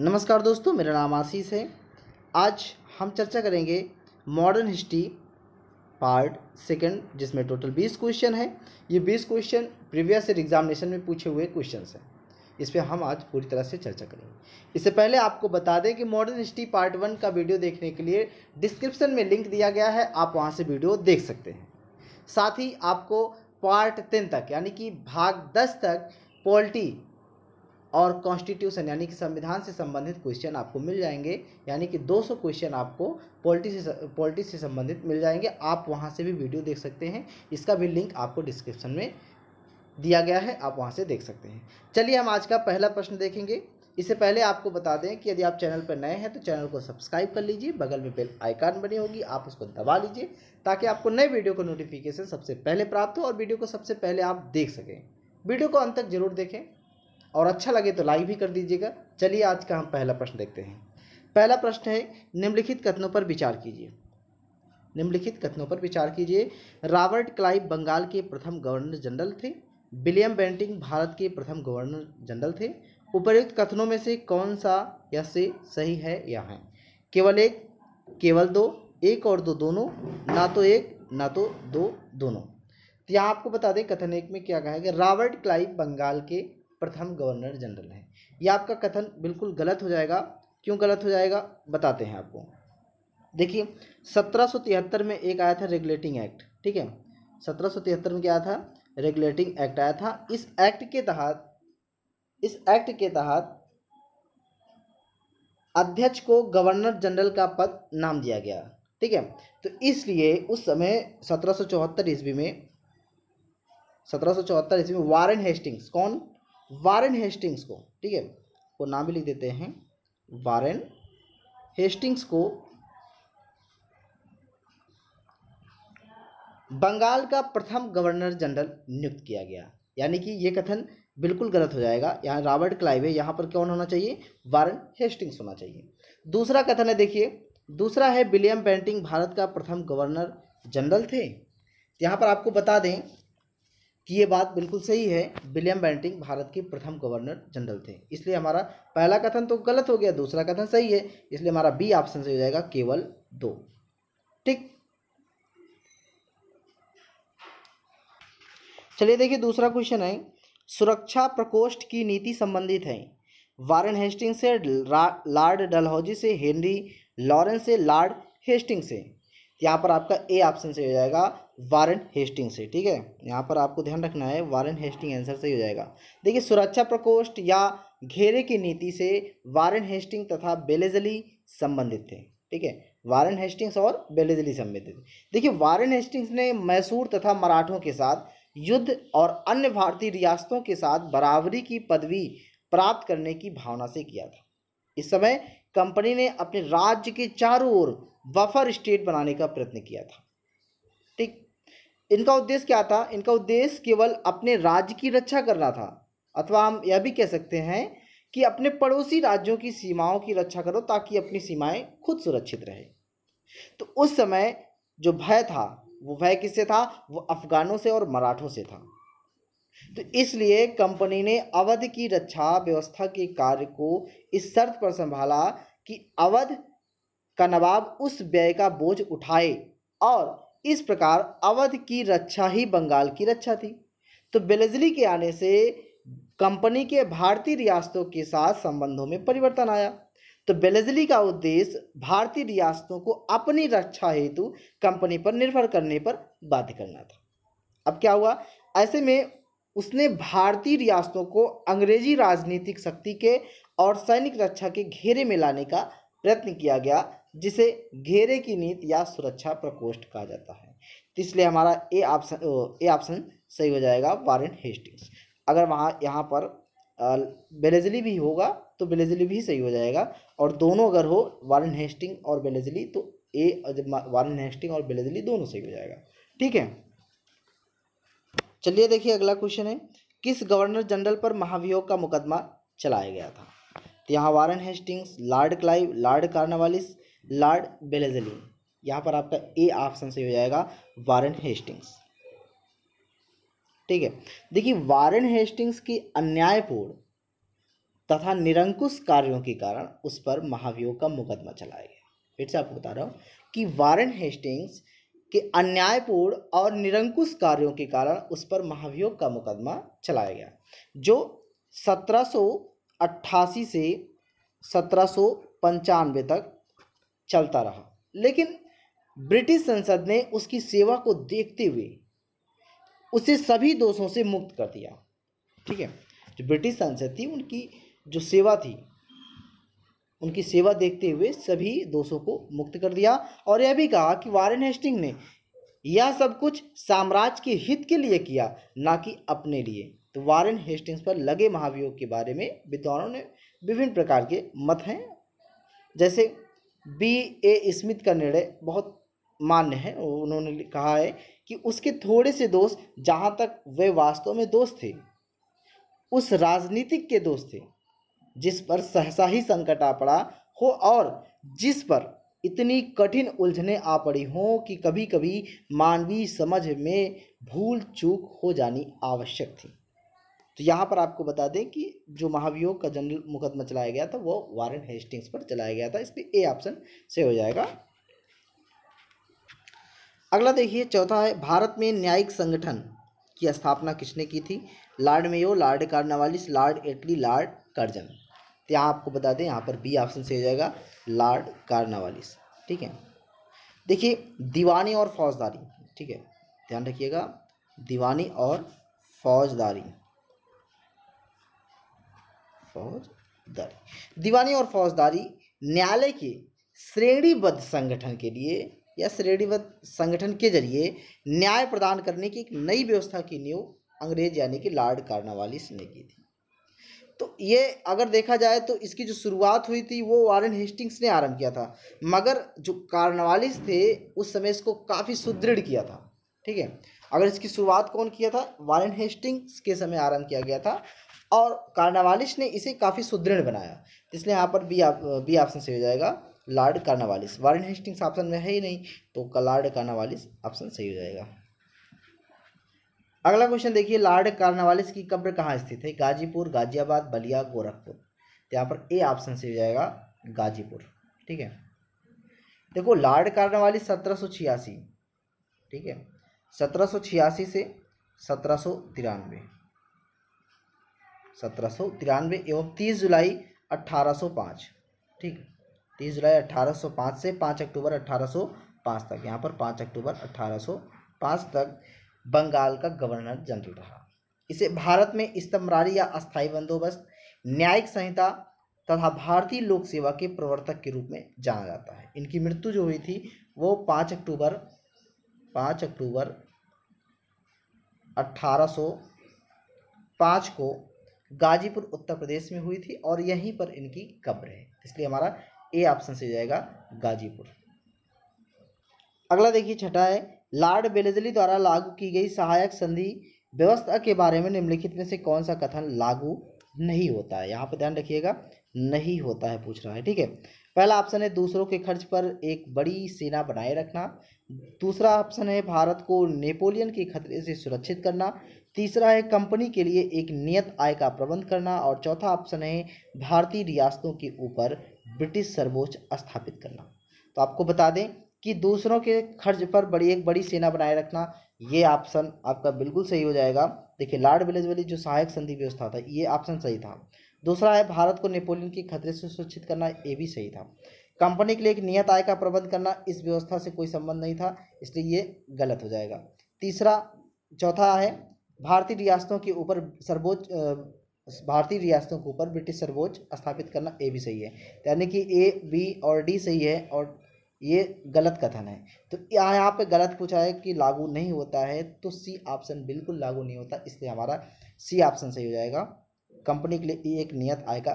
नमस्कार दोस्तों मेरा नाम आशीष है आज हम चर्चा करेंगे मॉडर्न हिस्ट्री पार्ट सेकंड जिसमें टोटल बीस क्वेश्चन है ये बीस क्वेश्चन प्रीवियस ईयर एग्जामिनेशन में पूछे हुए क्वेश्चन हैं इस पर हम आज पूरी तरह से चर्चा करेंगे इससे पहले आपको बता दें कि मॉडर्न हिस्ट्री पार्ट वन का वीडियो देखने के लिए डिस्क्रिप्शन में लिंक दिया गया है आप वहाँ से वीडियो देख सकते हैं साथ ही आपको पार्ट टेन तक यानी कि भाग दस तक पॉल्टी और कॉन्स्टिट्यूशन यानी कि संविधान से संबंधित क्वेश्चन आपको मिल जाएंगे यानी कि 200 क्वेश्चन आपको पॉलिटी से पॉलिटिक्स से संबंधित मिल जाएंगे आप वहाँ से भी वीडियो देख सकते हैं इसका भी लिंक आपको डिस्क्रिप्शन में दिया गया है आप वहाँ से देख सकते हैं चलिए हम आज का पहला प्रश्न देखेंगे इससे पहले आपको बता दें कि यदि आप चैनल पर नए हैं तो चैनल को सब्सक्राइब कर लीजिए बगल में बेल आइकन बनी होगी आप उसको दबा लीजिए ताकि आपको नए वीडियो का नोटिफिकेशन सबसे पहले प्राप्त हो और वीडियो को सबसे पहले आप देख सकें वीडियो को अंत तक जरूर देखें और अच्छा लगे तो लाइक भी कर दीजिएगा चलिए आज का हम पहला प्रश्न देखते हैं पहला प्रश्न है निम्नलिखित कथनों पर विचार कीजिए निम्नलिखित कथनों पर विचार कीजिए रॉबर्ट क्लाइव बंगाल के प्रथम गवर्नर जनरल थे विलियम बेंटिंग भारत के प्रथम गवर्नर जनरल थे उपर्युक्त कथनों में से कौन सा या से सही है या है केवल एक केवल दो एक और दो दोनों ना तो एक ना तो दो दोनों तो यहाँ आपको बता दें कथन एक में क्या कहा गया रॉबर्ट क्लाइव बंगाल के प्रथम गवर्नर जनरल हैं यह आपका कथन बिल्कुल गलत हो जाएगा क्यों गलत हो जाएगा बताते हैं आपको देखिए सत्रह में एक आया था रेगुलेटिंग एक्ट ठीक है सत्रह में क्या आया था रेगुलेटिंग एक्ट आया था इस एक्ट के तहत इस एक्ट के तहत अध्यक्ष को गवर्नर जनरल का पद नाम दिया गया ठीक है तो इसलिए उस समय सत्रह चौहत्तर ईस्वी में सत्रह सौ चौहत्तर ईस्वी में वारेन हेस्टिंग्स कौन वारेन हेस्टिंग्स को ठीक है वो नाम भी लिख देते हैं वारेन हेस्टिंग्स को बंगाल का प्रथम गवर्नर जनरल नियुक्त किया गया यानी कि ये कथन बिल्कुल गलत हो जाएगा यहाँ रॉबर्ट क्लाइव है यहाँ पर कौन होना चाहिए वारन हेस्टिंग्स होना चाहिए दूसरा कथन है देखिए दूसरा है विलियम पेंटिंग भारत का प्रथम गवर्नर जनरल थे यहाँ पर आपको बता दें कि ये बात बिल्कुल सही है विलियम बैंटिंग भारत के प्रथम गवर्नर जनरल थे इसलिए हमारा पहला कथन तो गलत हो गया दूसरा कथन सही है इसलिए हमारा बी ऑप्शन सही हो जाएगा केवल दो ठीक चलिए देखिए दूसरा क्वेश्चन है सुरक्षा प्रकोष्ठ की नीति संबंधित है वारन हेस्टिंग से लॉर्ड डलहौजी से हेनरी लॉरेंस से लॉर्ड हेस्टिंग से यहाँ पर आपका ए ऑप्शन सही हो जाएगा वारन हेस्टिंग से ठीक है यहाँ पर आपको ध्यान रखना है वारन हेस्टिंग आंसर सही हो जाएगा देखिए सुरक्षा प्रकोष्ठ या घेरे की नीति से वारन हेस्टिंग तथा बेलेजली संबंधित थे ठीक है वारन हेस्टिंग्स और बेलेजली संबंधित थे देखिए वारन हेस्टिंग्स ने मैसूर तथा मराठों के साथ युद्ध और अन्य भारतीय रियासतों के साथ बराबरी की पदवी प्राप्त करने की भावना से किया था इस समय कंपनी ने अपने राज्य के चारों ओर बफर स्टेट बनाने का प्रयत्न किया था ठीक इनका उद्देश्य क्या था इनका उद्देश्य केवल अपने राज्य की रक्षा करना था अथवा हम यह भी कह सकते हैं कि अपने पड़ोसी राज्यों की सीमाओं की रक्षा करो ताकि अपनी सीमाएं खुद सुरक्षित रहे तो उस समय जो भय था वो भय किससे था वो अफगानों से और मराठों से था तो इसलिए कंपनी ने अवध की रक्षा व्यवस्था के कार्य को इस शर्त पर संभाला कि अवध का नवाब उस व्यय का बोझ उठाए और इस प्रकार अवध की रक्षा ही बंगाल की रक्षा थी तो बेलेजली के आने से कंपनी के भारतीय रियासतों के साथ संबंधों में परिवर्तन आया तो बेलेजली का उद्देश्य भारतीय रियासतों को अपनी रक्षा हेतु कंपनी पर निर्भर करने पर बाध्य करना था अब क्या हुआ ऐसे में उसने भारतीय रियासतों को अंग्रेजी राजनीतिक शक्ति के और सैनिक रक्षा के घेरे में लाने का प्रयत्न किया गया जिसे घेरे की नीति या सुरक्षा प्रकोष्ठ कहा जाता है तो इसलिए हमारा ए ऑप्शन ए ऑप्शन सही हो जाएगा वारेन हेस्टिंग्स अगर वहाँ यहाँ पर बेलेजली भी होगा तो बेलेजली भी सही हो जाएगा और दोनों अगर हो वारेन हेस्टिंग और बेलेजली तो ए वारेन हेस्टिंग और बेलेजली दोनों सही हो जाएगा ठीक है चलिए देखिए अगला क्वेश्चन है किस गवर्नर जनरल पर महाभियोग का मुकदमा चलाया गया था तो यहाँ Warren Hastings Lord Clive Lord Cornwallis Lord Wellesley यहाँ पर आपका ए ऑप्शन सही हो जाएगा वारन हेस्टिंग्स ठीक है देखिए वारन हेस्टिंग्स की अन्यायपूर्ण तथा निरंकुश कार्यों के कारण उस पर महाभियोग का मुकदमा चलाया गया फिर से आपको बता रहा हूँ कि वारन हेस्टिंग्स के अन्यायपूर्ण और निरंकुश कार्यों के कारण उस पर महाभियोग का मुकदमा चलाया गया जो सत्रह से सत्रह तक चलता रहा लेकिन ब्रिटिश संसद ने उसकी सेवा को देखते हुए उसे सभी दोषों से मुक्त कर दिया ठीक है जो ब्रिटिश संसद थी उनकी जो सेवा थी उनकी सेवा देखते हुए सभी दोषों को मुक्त कर दिया और यह भी कहा कि वारेन हेस्टिंग ने यह सब कुछ साम्राज्य के हित के लिए किया ना कि अपने लिए तो वारेन हेस्टिंग्स पर लगे महाभियोग के बारे में विद्वानों ने विभिन्न प्रकार के मत हैं जैसे बी ए स्मिथ का निर्णय बहुत मान्य है उन्होंने कहा है कि उसके थोड़े से दोस्त जहाँ तक वे वास्तव में दोस्त थे उस राजनीतिक के दोस्त थे जिस पर सहसा ही संकट आ पड़ा हो और जिस पर इतनी कठिन उलझने आ पड़ी हों कि कभी कभी मानवीय समझ में भूल चूक हो जानी आवश्यक थी तो यहाँ पर आपको बता दें कि जो महाभियोग का जनरल मुकदमा चलाया गया था वो वारन हेस्टिंग्स पर चलाया गया था इसलिए ए ऑप्शन से हो जाएगा अगला देखिए चौथा है भारत में न्यायिक संगठन की स्थापना किसने की थी Lord Mayo Lord Cornwallis Lord Attlee Lord Curzon तो यहाँ आपको बता दें यहाँ पर बी ऑप्शन से हो जाएगा लॉर्ड कार्नावालिस ठीक है देखिए दीवानी और फौजदारी ठीक है ध्यान रखिएगा दीवानी और फौजदारी फौजदारी दीवानी और फौजदारी न्यायालय के श्रेणीबद्ध संगठन के लिए या श्रेणीबद्ध संगठन के जरिए न्याय प्रदान करने की एक नई व्यवस्था की नींव अंग्रेज यानी कि लॉर्ड कार्नावालिस ने की थी तो ये अगर देखा जाए तो इसकी जो शुरुआत हुई थी वो वारन हेस्टिंग्स ने आरंभ किया था मगर जो कार्नावालिस थे उस समय इसको काफ़ी सुदृढ़ किया था ठीक है अगर इसकी शुरुआत कौन किया था वारन हेस्टिंग्स के समय आरंभ किया गया था और कार्नावालिस ने इसे काफ़ी सुदृढ़ बनाया इसलिए यहाँ पर बी बी ऑप्शन सही हो जाएगा Lord Cornwallis Warren Hastings option में है ही नहीं तो लॉर्ड कार्नावालिस ऑप्शन सही हो जाएगा अगला क्वेश्चन देखिए लॉर्ड कार्नावालिस की कब्र कहाँ स्थित है गाजीपुर गाजियाबाद बलिया गोरखपुर तो यहाँ पर ए ऑप्शन सही हो जाएगा गाजीपुर ठीक है देखो लॉर्ड कार्नावालिस सत्रह सौ छियासी ठीक है सत्रह सौ छियासी से सत्रह सौ तिरानवे सत्रह एवं तीस जुलाई 1805 ठीक तीस जुलाई 1805 से पाँच अक्टूबर 1805 तक यहाँ पर पाँच अक्टूबर 1805 तक बंगाल का गवर्नर जनरल रहा इसे भारत में इस्तमरारी या अस्थायी बंदोबस्त न्यायिक संहिता तथा भारतीय लोक सेवा के प्रवर्तक के रूप में जाना जाता है इनकी मृत्यु जो हुई थी वो पाँच अक्टूबर पाँच अक्टूबर सौ पाँच को गाजीपुर उत्तर प्रदेश में हुई थी और यहीं पर इनकी कब्र है इसलिए हमारा ए ऑप्शन से जाएगा गाजीपुर अगला देखिए छठा है लॉर्ड बेलेजली द्वारा लागू की गई सहायक संधि व्यवस्था के बारे में निम्नलिखित में से कौन सा कथन लागू नहीं होता है यहाँ पर ध्यान रखिएगा नहीं होता है पूछ रहा है ठीक है पहला ऑप्शन है दूसरों के खर्च पर एक बड़ी सेना बनाए रखना दूसरा ऑप्शन है भारत को नेपोलियन के खतरे से सुरक्षित करना तीसरा है कंपनी के लिए एक नियत आय का प्रबंध करना और चौथा ऑप्शन है भारतीय रियासतों के ऊपर ब्रिटिश सर्वोच्च स्थापित करना तो आपको बता दें कि दूसरों के खर्च पर बड़ी एक बड़ी सेना बनाए रखना ये ऑप्शन आपका बिल्कुल सही हो जाएगा देखिए लार्ड विलेज वाली जो सहायक संधि व्यवस्था था ये ऑप्शन सही था दूसरा है भारत को नेपोलियन के खतरे से सुरक्षित करना ये भी सही था कंपनी के लिए एक नियत आय का प्रबंध करना इस व्यवस्था से कोई संबंध नहीं था इसलिए ये गलत हो जाएगा तीसरा चौथा है भारतीय रियासतों के ऊपर सर्वोच्च भारतीय रियासतों के ऊपर ब्रिटिश सर्वोच्च स्थापित करना ए भी सही है यानी कि ए बी और डी सही है और ये गलत कथन है तो यहाँ पे गलत पूछा है कि लागू नहीं होता है तो सी ऑप्शन बिल्कुल लागू नहीं होता इसलिए हमारा सी ऑप्शन सही हो जाएगा कंपनी के लिए एक नियत आय का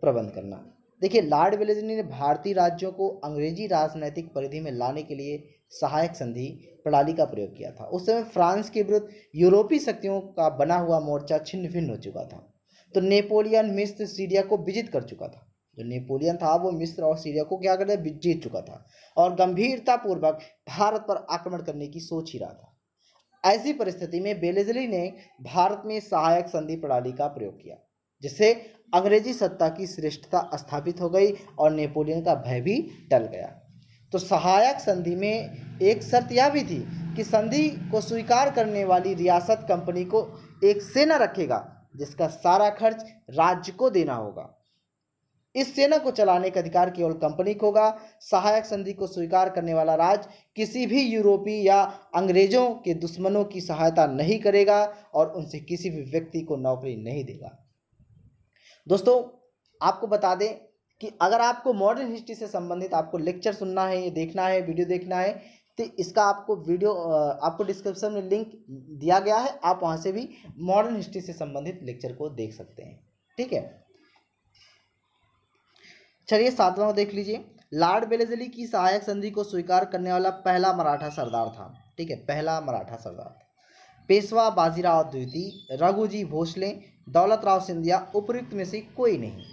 प्रबंध करना देखिए लॉर्ड वेलेजनी ने भारतीय राज्यों को अंग्रेजी राजनैतिक परिधि में लाने के लिए सहायक संधि प्रणाली का प्रयोग किया था उस समय फ्रांस के विरुद्ध यूरोपीय शक्तियों का बना हुआ मोर्चा छिन्न भिन्न हो चुका था तो नेपोलियन मिस्र सीरिया को विजित कर चुका था जो नेपोलियन था वो मिस्र और सीरिया को क्या कर जीत चुका था और गंभीरतापूर्वक भारत पर आक्रमण करने की सोच ही रहा था ऐसी परिस्थिति में बेलेजली ने भारत में सहायक संधि प्रणाली का प्रयोग किया जिससे अंग्रेजी सत्ता की श्रेष्ठता स्थापित हो गई और नेपोलियन का भय भी टल गया तो सहायक संधि में एक शर्त यह भी थी कि संधि को स्वीकार करने वाली रियासत कंपनी को एक सेना रखेगा जिसका सारा खर्च राज्य को देना होगा इस सेना को चलाने का अधिकार केवल कंपनी को होगा सहायक संधि को स्वीकार करने वाला राज्य किसी भी यूरोपीय या अंग्रेजों के दुश्मनों की सहायता नहीं करेगा और उनसे किसी भी व्यक्ति को नौकरी नहीं देगा दोस्तों आपको बता दें कि अगर आपको मॉडर्न हिस्ट्री से संबंधित आपको लेक्चर सुनना है ये देखना है वीडियो देखना है तो इसका आपको वीडियो आपको डिस्क्रिप्शन में लिंक दिया गया है आप वहाँ से भी मॉडर्न हिस्ट्री से संबंधित लेक्चर को देख सकते हैं ठीक है चलिए सातवां देख लीजिए लॉर्ड बेलेजली की सहायक संधि को स्वीकार करने वाला पहला मराठा सरदार था ठीक है पहला मराठा सरदार पेशवा बाजीराव द्वितीय रघुजी भोसले दौलतराव सिंधिया उपयुक्त में से कोई नहीं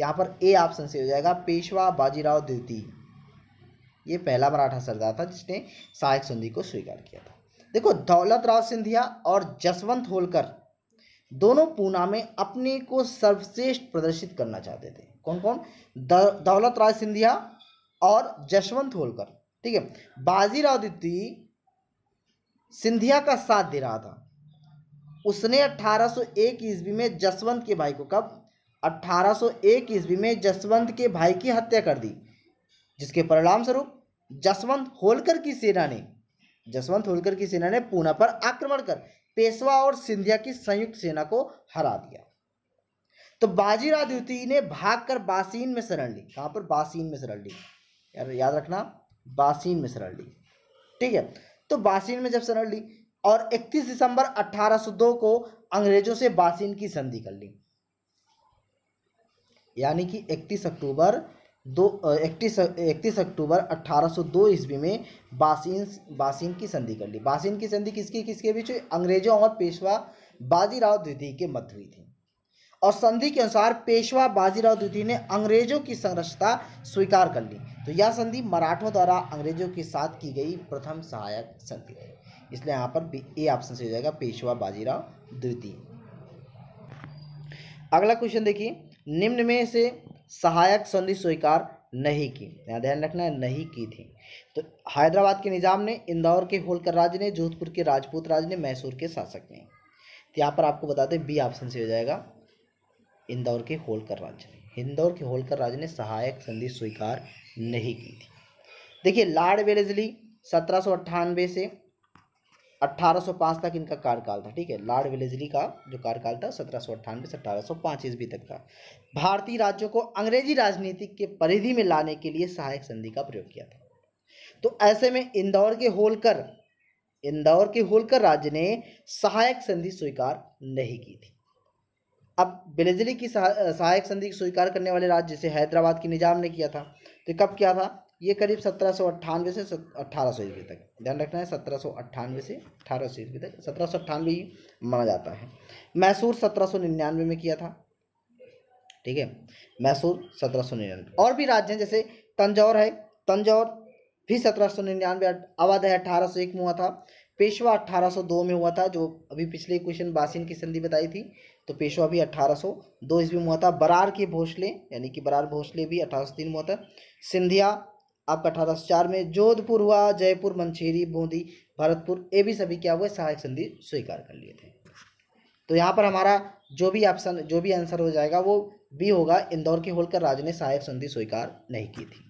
यहाँ पर ए ऑप्शन से हो जाएगा पेशवा बाजीराव द्वितीय ये पहला मराठा सरदार था जिसने सहायक संधि को स्वीकार किया था देखो दौलत राव सिंधिया और जसवंत होलकर दोनों पूना में अपने को सर्वश्रेष्ठ प्रदर्शित करना चाहते थे कौन कौन दौलत राव सिंधिया और जसवंत होलकर ठीक है बाजीराव द्वितीय सिंधिया का साथ दे रहा था उसने 1801 ईस्वी में जसवंत के भाई को कब 1801 ईस्वी में जसवंत के भाई की हत्या कर दी जिसके परिणाम स्वरूप जसवंत होलकर की सेना ने जसवंत होलकर की सेना ने पूना पर आक्रमण कर पेशवा और सिंधिया की संयुक्त सेना को हरा दिया तो बाजीराव द्वितीय ने भागकर बासीन में शरण ली कहाँ पर बासीन में शरण ली यार याद रखना बासीन में शरण ली ठीक है तो बासीन में जब शरण ली और 31 दिसंबर 1802 को अंग्रेजों से बासीन की संधि कर ली यानी कि इकतीस अक्टूबर दो इकतीस इकतीस अक्टूबर अट्ठारह सौ दो ईस्वी में बासिन बासिन की संधि कर ली बासिन की संधि किसकी किसके बीच हुई अंग्रेजों और पेशवा बाजीराव द्वितीय के मध्य हुई थी और संधि के अनुसार पेशवा बाजीराव द्वितीय ने अंग्रेजों की संरचता स्वीकार कर ली तो यह संधि मराठों द्वारा अंग्रेजों के साथ की गई प्रथम सहायक संधि है इसलिए यहाँ पर ए ऑप्शन से हो जाएगा पेशवा बाजीराव द्वितीय अगला क्वेश्चन देखिए निम्न में से सहायक संधि स्वीकार नहीं की यहाँ ध्यान रखना है नहीं की थी तो हैदराबाद के निज़ाम ने इंदौर के होलकर राज ने जोधपुर के राजपूत राज ने मैसूर के शासक ने तो यहाँ पर आपको बता दें बी ऑप्शन से हो जाएगा इंदौर के होलकर राज ने इंदौर के होलकर राज ने सहायक संधि स्वीकार नहीं की थी देखिए लाड वेलेजली सत्रह से 1805 तक इनका कार्यकाल था ठीक है लॉर्ड विलेजली का जो कार्यकाल था सत्रह सौ अट्ठानवे से अठारह सौ पाँच ईस्वी तक का भारतीय राज्यों को अंग्रेजी राजनीति के परिधि में लाने के लिए सहायक संधि का प्रयोग किया था तो ऐसे में इंदौर के होलकर इंदौर के होलकर राज्य ने सहायक संधि स्वीकार नहीं की थी अब बिलेजली की सहायक संधि स्वीकार करने वाले राज्य जैसे हैदराबाद के निजाम ने किया था तो कब किया था ये करीब सत्रह सौ अट्ठानवे से अट्ठारह सौ ईस्वी तक ध्यान रखना है सत्रह सौ अट्ठानवे से अठारह सौ ईस्वी तक सत्रह सौ अट्ठानवे ही माना जाता है मैसूर सत्रह सौ निन्यानवे में किया था ठीक है मैसूर सत्रह सौ निन्यानवे और भी राज्य हैं जैसे तंजौर है तंजौर भी सत्रह सौ निन्यानवे अवध है अठारह सौ एक में हुआ था पेशवा सौ दो में हुआ था जो अभी पिछले क्वेश्चन बासिन की संधि बताई थी तो पेशवा भी अट्ठारह सौ दो ईस्वी में हुआ था बरार के भोसले यानी कि बरार भोसले भी सौ तीन में हुआ था सिंधिया आपका अठारह सौ चार में जोधपुर हुआ जयपुर मंचेरी बूंदी भरतपुर ये भी सभी क्या हुए सहायक संधि स्वीकार कर लिए थे तो यहाँ पर हमारा जो भी ऑप्शन जो भी आंसर हो जाएगा वो बी होगा इंदौर के होलकर राज ने सहायक संधि स्वीकार नहीं की थी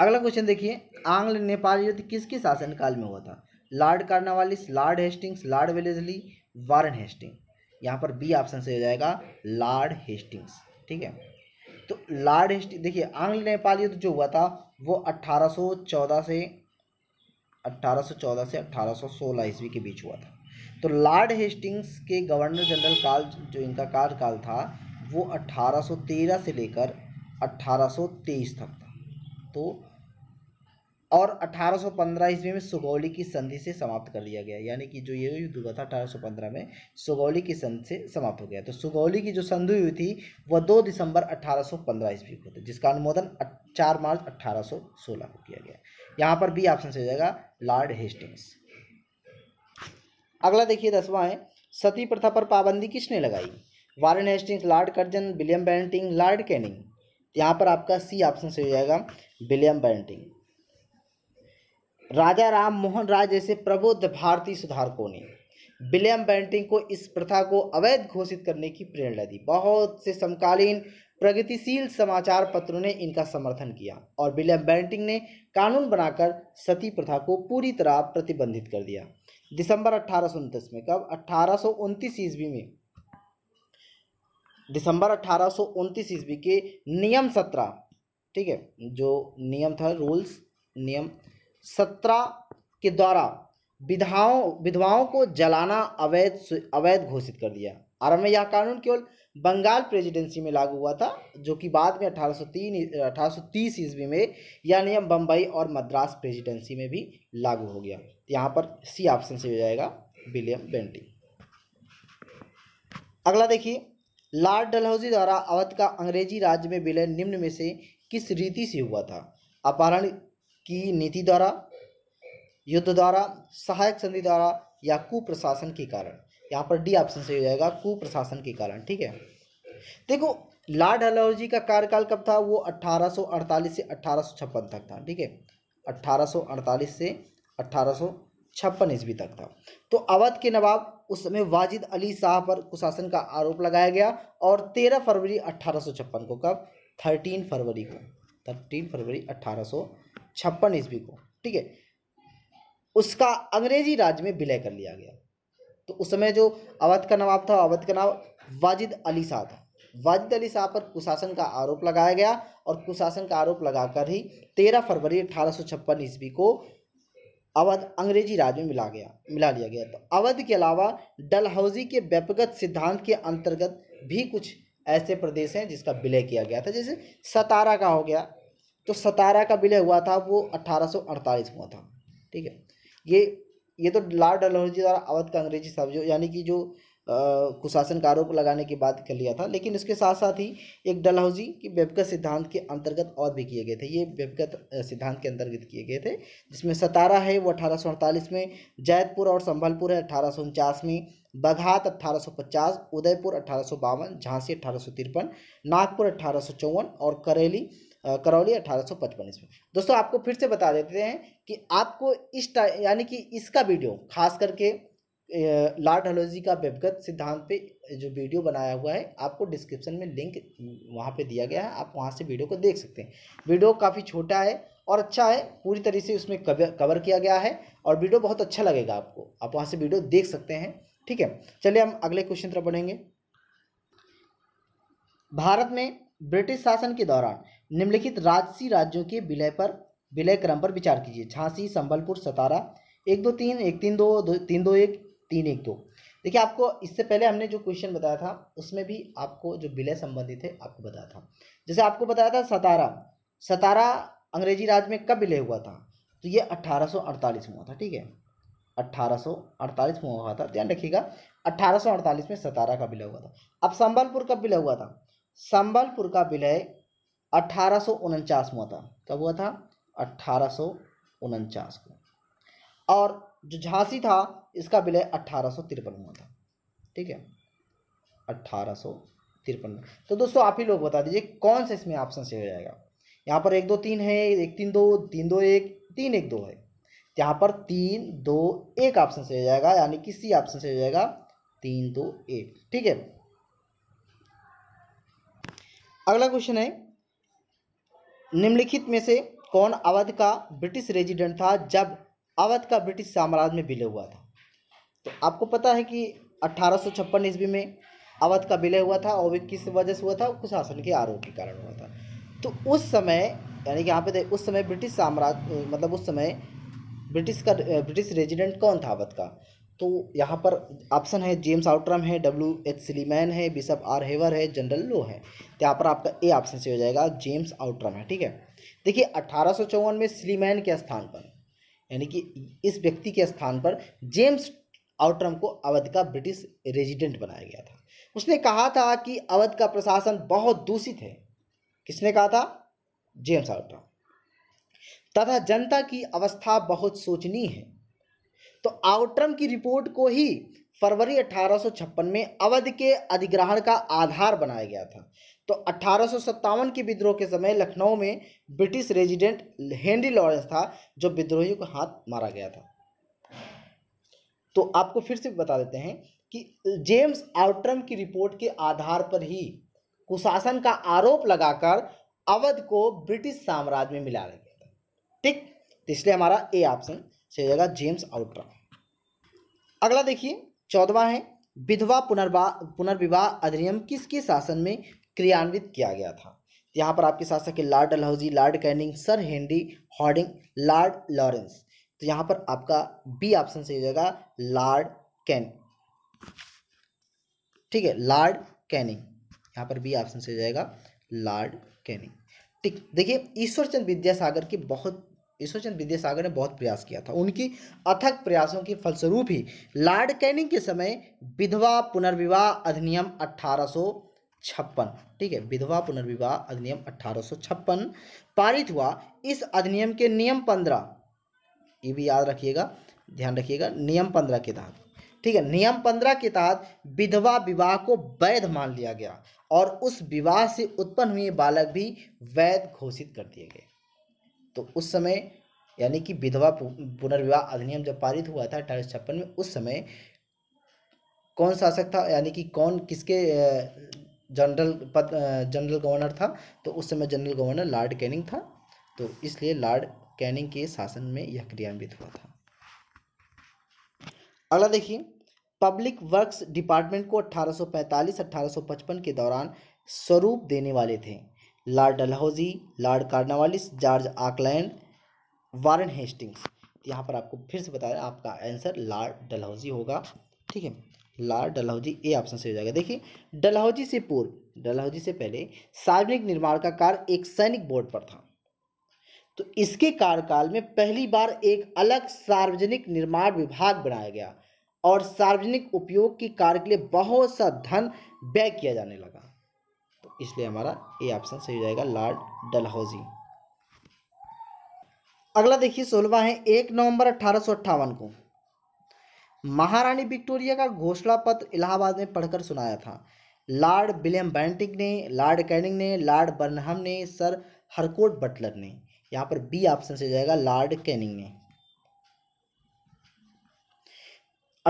अगला क्वेश्चन देखिए आंग्ल नेपाल युद्ध किसके शासनकाल में हुआ था Lord Cornwallis Lord Hastings Lord Wellesley Warren Hasting यहाँ पर बी ऑप्शन से हो जाएगा लॉर्ड हेस्टिंग्स ठीक है तो लार्ड हिस्ट्री देखिए आंग्ल नेपाली युद्ध तो जो हुआ था वो 1814 से 1814 से 1816 ईस्वी के बीच हुआ था तो लॉर्ड हेस्टिंग्स के गवर्नर जनरल काल जो इनका कार्यकाल था वो 1813 से लेकर 1823 तक था तो और 1815 ईस्वी में सुगौली की संधि से समाप्त कर लिया गया यानी कि जो ये युद्ध हुआ था 1815 में सुगौली की संधि से समाप्त हो गया तो सुगौली की जो संधि हुई थी वह दो दिसंबर 1815 ईस्वी को थी जिसका अनुमोदन चार मार्च 1816 को किया गया यहाँ पर भी ऑप्शन से हो जाएगा लॉर्ड हेस्टिंग्स अगला देखिए दसवां है सती प्रथा पर पाबंदी किसने लगाई Warren Hastings Lord Curzon William Bentinck Lord Canning यहाँ पर आपका सी ऑप्शन से हो जाएगा विलियम बैंटिंग राजा राम मोहन राय जैसे प्रबुद्ध भारतीय सुधारकों ने विलियम बैंटिंग को इस प्रथा को अवैध घोषित करने की प्रेरणा दी बहुत से समकालीन प्रगतिशील समाचार पत्रों ने इनका समर्थन किया और विलियम बैंटिंग ने कानून बनाकर सती प्रथा को पूरी तरह प्रतिबंधित कर दिया दिसंबर अठारह में कब अट्ठारह ईस्वी में दिसंबर अठारह ईस्वी के नियम सत्रह ठीक है जो नियम था रूल्स नियम सत्रह के द्वारा विधाओं विधवाओं को जलाना अवैध अवैध घोषित कर दिया आरंभ में यह कानून केवल बंगाल प्रेसिडेंसी में लागू हुआ था जो कि बाद में 1803 1830 ईस्वी में यह नियम बम्बई और मद्रास प्रेसिडेंसी में भी लागू हो गया यहाँ पर सी ऑप्शन से हो जाएगा विलियम बेंटी अगला देखिए लॉर्ड डलहौजी द्वारा अवध का अंग्रेजी राज्य में विलय निम्न में से किस रीति से हुआ था अपहरण की नीति द्वारा युद्ध द्वारा सहायक संधि द्वारा या कुप्रशासन के कारण यहाँ पर डी ऑप्शन सही हो जाएगा कुप्रशासन के कारण ठीक है देखो लॉर्ड हलौजी का कार्यकाल कब था वो 1848 से अठारह तक था ठीक है 1848 से अठारह ईस्वी तक था तो अवध के नवाब उस समय वाजिद अली शाह पर कुशासन का आरोप लगाया गया और 13 फरवरी अठारह को कब 13 फरवरी को 13 फरवरी अठारह छप्पन ईस्वी को ठीक है उसका अंग्रेजी राज्य में विलय कर लिया गया तो उस समय जो अवध का नवाब था अवध का नाम वाजिद अली शाह था वाजिद अली शाह पर कुशासन का आरोप लगाया गया और कुशासन का आरोप लगाकर ही तेरह फरवरी अठारह सौ छप्पन ईस्वी को अवध अंग्रेजी राज में मिला गया मिला लिया गया तो अवध के अलावा डलहौजी के व्यपगत सिद्धांत के अंतर्गत भी कुछ ऐसे प्रदेश हैं जिसका विलय किया गया था जैसे सतारा का हो गया तो सतारा का विलय हुआ था वो 1848 में हुआ था ठीक है ये ये तो लॉर्ड डलहौजी द्वारा अवध का अंग्रेजी शब्द यानी कि जो कुशासन का आरोप लगाने की बात कर लिया था लेकिन इसके साथ साथ ही एक डलहौजी की बेबकत सिद्धांत के अंतर्गत और भी किए गए थे ये बेबकत सिद्धांत के अंतर्गत किए गए थे जिसमें सतारा है वो अठारह में जैतपुर और संभलपुर है अठारह में बघात 1850, उदयपुर अठारह झांसी अठारह नागपुर अठारह और करेली करौली अठारह ईस्वी दोस्तों आपको फिर से बता देते हैं कि आपको इस टाइम यानी कि इसका वीडियो खास करके लार्ड हलोजी का व्यवगत सिद्धांत पे जो वीडियो बनाया हुआ है आपको डिस्क्रिप्शन में लिंक वहाँ पे दिया गया है आप वहाँ से वीडियो को देख सकते हैं वीडियो काफ़ी छोटा है और अच्छा है पूरी तरह से उसमें कवर किया गया है और वीडियो बहुत अच्छा लगेगा आपको आप वहाँ से वीडियो देख सकते हैं ठीक है चलिए हम अगले क्वेश्चन तरफ बढ़ेंगे भारत में ब्रिटिश शासन के दौरान निम्नलिखित राजसी राज्यों के विलय पर विलय क्रम पर विचार कीजिए झांसी संबलपुर सतारा एक दो तीन एक तीन दो, दो तीन दो एक तीन एक दो देखिए आपको इससे पहले हमने जो क्वेश्चन बताया था उसमें भी आपको जो विलय संबंधित है आपको बताया था जैसे आपको बताया था सतारा सतारा अंग्रेजी राज में कब विलय हुआ था तो ये अट्ठारह में हुआ था ठीक है अट्ठारह में हुआ था ध्यान रखिएगा अट्ठारह में सतारा का विलय हुआ था अब संबलपुर कब विलय हुआ था संबलपुर का विलय अट्ठारह में था कब हुआ था अट्ठारह को और जो झांसी था इसका विलय अट्ठारह में था ठीक है अट्ठारह तिरपन तो दोस्तों आप ही लोग बता दीजिए कौन सा इसमें ऑप्शन सही हो जाएगा यहाँ पर एक दो तीन है एक तीन दो तीन दो एक तीन एक दो है यहाँ पर तीन दो एक ऑप्शन सही हो जाएगा यानी कि सी ऑप्शन सही हो जाएगा तीन दो एक ठीक है अगला क्वेश्चन है निम्नलिखित में से कौन अवध का ब्रिटिश रेजिडेंट था जब अवध का ब्रिटिश साम्राज्य में विलय हुआ था तो आपको पता है कि अट्ठारह ईस्वी में अवध का विलय हुआ था और वे किस वजह से हुआ था कुशासन के आरोप के कारण हुआ था तो उस समय यानी कि यहाँ पे उस समय ब्रिटिश साम्राज्य मतलब उस समय ब्रिटिश का ब्रिटिश रेजिडेंट कौन था अवध का तो यहाँ पर ऑप्शन है जेम्स आउट्रम है डब्ल्यू एच सिलीमैन है बिशप आर हेवर है जनरल लो है तो यहाँ पर आपका ए ऑप्शन से हो जाएगा जेम्स आउट्रम है ठीक है देखिए अठारह में सिलीमैन के स्थान पर यानी कि इस व्यक्ति के स्थान पर जेम्स आउट्रम को अवध का ब्रिटिश रेजिडेंट बनाया गया था उसने कहा था कि अवध का प्रशासन बहुत दूषित है किसने कहा था जेम्स आउट्रम तथा जनता की अवस्था बहुत सोचनीय है तो आउटरम की रिपोर्ट को ही फरवरी 1856 में अवध के अधिग्रहण का आधार बनाया गया था तो अठारह के विद्रोह के समय लखनऊ में ब्रिटिश रेजिडेंट हेनरी लॉरेंस था जो विद्रोहियों को हाथ मारा गया था तो आपको फिर से बता देते हैं कि जेम्स आउटरम की रिपोर्ट के आधार पर ही कुशासन का आरोप लगाकर अवध को ब्रिटिश साम्राज्य में मिला गया था ठीक तो इसलिए हमारा ए ऑप्शन सही हो जाएगा जेम्स अल्ट्रा अगला देखिए चौदवा है विधवा पुनर्वा पुनर्विवाह अधिनियम किसके शासन में क्रियान्वित किया गया था यहाँ पर आपके साथ साथ Lord Dalhousie Lord Canning sir Henry Harding Lord Lawrence तो यहाँ पर आपका बी ऑप्शन सही हो जाएगा लॉर्ड कैन ठीक है लॉर्ड कैनिंग यहाँ पर बी ऑप्शन सही हो जाएगा लॉर्ड कैनिंग ठीक देखिए ईश्वरचंद विद्यासागर के बहुत ईश्वरचंद विद्यासागर ने बहुत प्रयास किया था उनकी अथक प्रयासों के फलस्वरूप ही लॉर्ड कैनिंग के समय विधवा पुनर्विवाह अधिनियम अठारह ठीक है विधवा पुनर्विवाह अधिनियम अठारह पारित हुआ इस अधिनियम के नियम पंद्रह ये भी याद रखिएगा ध्यान रखिएगा नियम पंद्रह के तहत ठीक है नियम पंद्रह के तहत विधवा विवाह को वैध मान लिया गया और उस विवाह से उत्पन्न हुए बालक भी वैध घोषित कर दिए गए तो उस समय यानी कि विधवा पुनर्विवाह अधिनियम जब पारित हुआ था अठारह छप्पन में उस समय कौन शासक था यानी कि कौन किसके जनरल पद जनरल गवर्नर था तो उस समय जनरल गवर्नर लॉर्ड कैनिंग था तो इसलिए लॉर्ड कैनिंग के शासन में यह क्रियान्वित हुआ था अगला देखिए पब्लिक वर्क्स डिपार्टमेंट को 1845-1855 के दौरान स्वरूप देने वाले थे Lord Dalhousie Lord Cornwallis George Auckland Warren Hastings यहाँ पर आपको फिर से बता आपका आंसर लॉर्ड डलहौजी होगा ठीक है लॉर्ड डलहौजी ए ऑप्शन से हो जाएगा देखिए डलहौजी से पूर्व डलहौजी से पहले सार्वजनिक निर्माण का कार्य एक सैनिक बोर्ड पर था तो इसके कार्यकाल में पहली बार एक अलग सार्वजनिक निर्माण विभाग बनाया गया और सार्वजनिक उपयोग के कार्य के लिए बहुत सा धन व्यय किया जाने लगा इसलिए हमारा ए ऑप्शन सही हो जाएगा लॉर्ड डलहौजी अगला देखिए सोलवा है एक नवंबर अठारह को महारानी विक्टोरिया का घोषणा पत्र इलाहाबाद में पढ़कर सुनाया था लॉर्ड विलियम बैंटिक ने लॉर्ड कैनिंग ने लॉर्ड बर्नहम ने सर हरकोट बटलर ने यहाँ पर बी ऑप्शन से जाएगा लॉर्ड कैनिंग ने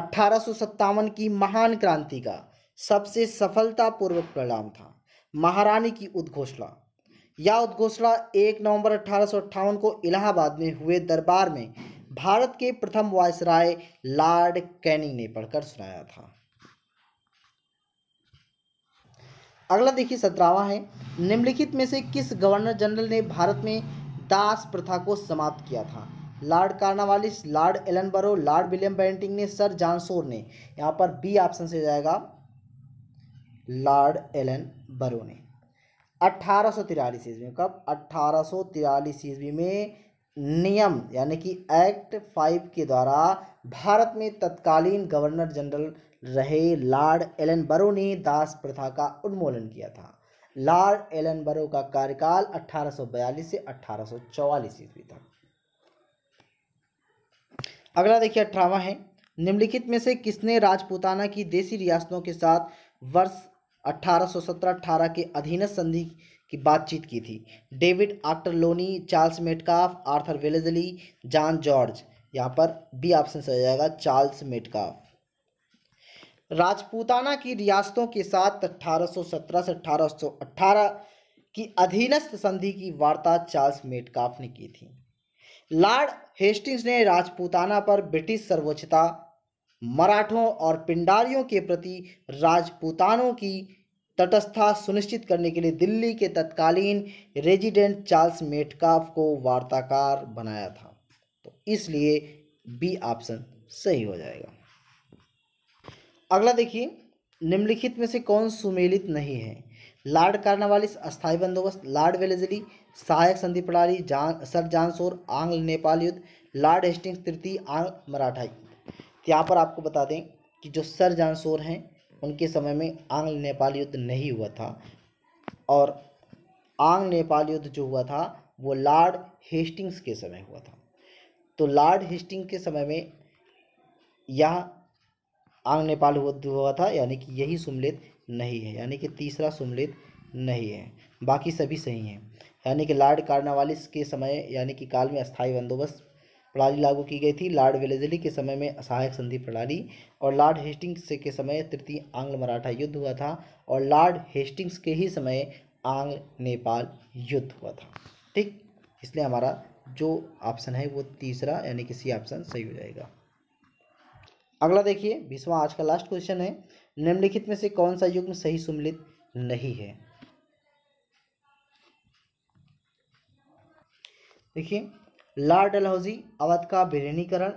अठारह की महान क्रांति का सबसे सफलतापूर्वक परिणाम था महारानी की उद्घोषणा यह उद्घोषणा एक नवंबर अठारह को इलाहाबाद में हुए दरबार में भारत के प्रथम वायसराय लॉर्ड कैनिंग ने पढ़कर सुनाया था अगला देखिए सत्रहवा है निम्नलिखित में से किस गवर्नर जनरल ने भारत में दास प्रथा को समाप्त किया था Lord Cornwallis Lord Ellenborough Lord William Bentinck ने सर जानसोर ने यहाँ पर बी ऑप्शन से जाएगा लॉर्ड एलन बरो ने अट्ठारह सौ तिरालीस ईस्वी में कब अट्ठारह सौ तिरालीस ईस्वी में नियम यानी कि एक्ट फाइव के द्वारा भारत में तत्कालीन गवर्नर जनरल रहे लॉर्ड एलन बरो ने दास प्रथा का उन्मूलन किया था लॉर्ड एलन बरो का कार्यकाल 1842 से 1844 ईस्वी तक अगला देखिए अठारवा है निम्नलिखित में से किसने राजपूताना की देसी रियासतों के साथ वर्ष 1817-18 के अधीन संधि की बातचीत की थी David Ochterlony Charles Metcalfe Arthur Wellesley John George यहाँ पर बी ऑप्शन से जाएगा चार्ल्स मेटकाफ राजपूताना की रियासतों के साथ 1817 से 1818 की अधीनस्थ संधि की वार्ता चार्ल्स मेटकाफ ने की थी लॉर्ड हेस्टिंग्स ने राजपूताना पर ब्रिटिश सर्वोच्चता मराठों और पिंडारियों के प्रति राजपूतानों की तटस्था सुनिश्चित करने के लिए दिल्ली के तत्कालीन रेजिडेंट चार्ल्स मेटकाफ को वार्ताकार बनाया था तो इसलिए बी ऑप्शन सही हो जाएगा अगला देखिए निम्नलिखित में से कौन सुमेलित नहीं है लार्ड कार्नवालिस अस्थायी बंदोबस्त लॉर्ड वेलेजली सहायक संधि प्रणाली जान सर जानसोर आंग्ल नेपाल युद्ध लॉर्ड हेस्टिंग्स तृतीय आंग्ल मराठाई तो यहाँ पर आपको बता दें कि जो सर जानसोर हैं उनके समय में आंग्ल नेपाल युद्ध नहीं हुआ था और आंग्ल नेपाल युद्ध जो हुआ था वो लॉर्ड हेस्टिंग्स के समय हुआ था तो लॉर्ड हेस्टिंग के समय में यह आंग नेपाल युद्ध हुआ था यानी कि यही सुमलेत नहीं है यानी कि तीसरा सुमलेत नहीं है बाकी सभी सही हैं यानी कि लॉर्ड कार्नावालिस के समय यानी कि काल में स्थायी बंदोबस्त प्रणाली लागू की गई थी लॉर्ड वेलेजली के समय में असहायक संधि प्रणाली और लॉर्ड हेस्टिंग्स के समय तृतीय आंग्ल मराठा युद्ध हुआ था और लॉर्ड हेस्टिंग्स के ही समय आंग्ल नेपाल युद्ध हुआ था ठीक इसलिए हमारा जो ऑप्शन है वो तीसरा यानी कि सी ऑप्शन सही हो जाएगा अगला देखिए बीसवा आज का लास्ट क्वेश्चन है निम्नलिखित में से कौन सा युग्म सही सुमिलित नहीं है देखिए लाल डलहौजी अवध का विलीनीकरण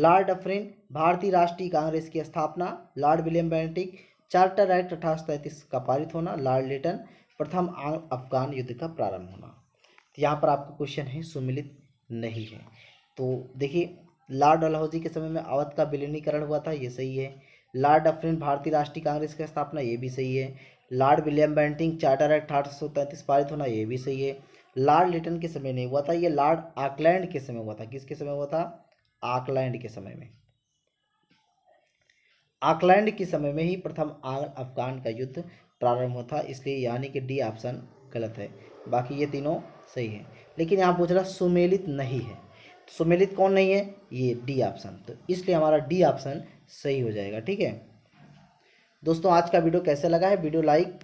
लॉर्ड अफरिन भारतीय राष्ट्रीय कांग्रेस की स्थापना Lord William Bentinck charter act अठारह का पारित होना लॉर्ड लिटन प्रथम अफगान युद्ध का प्रारंभ होना तो यहाँ पर आपका क्वेश्चन है सुमिलित नहीं है तो देखिए लॉर्ड डलहौजी के समय में अवध का विलीनीकरण हुआ था ये सही है लॉर्ड अफरिन भारतीय राष्ट्रीय कांग्रेस की स्थापना ये भी सही है Lord William Bentinck charter act अठारह पारित होना ये भी सही है लॉर्ड लिटन के समय नहीं हुआ था ये लॉर्ड आकलैंड के समय हुआ था किसके समय हुआ था आकलैंड के समय में आकलैंड के समय में ही प्रथम अफगान का युद्ध प्रारंभ हुआ था इसलिए यानी कि डी ऑप्शन गलत है बाकी ये तीनों सही है लेकिन यहाँ पूछ रहा सुमेलित नहीं है सुमेलित कौन नहीं है ये डी ऑप्शन तो इसलिए हमारा डी ऑप्शन सही हो जाएगा ठीक है दोस्तों आज का वीडियो कैसे लगा है वीडियो लाइक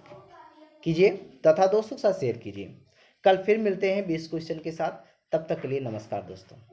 कीजिए तथा दोस्तों के साथ शेयर कीजिए कल फिर मिलते हैं बीस क्वेश्चन के साथ तब तक के लिए नमस्कार दोस्तों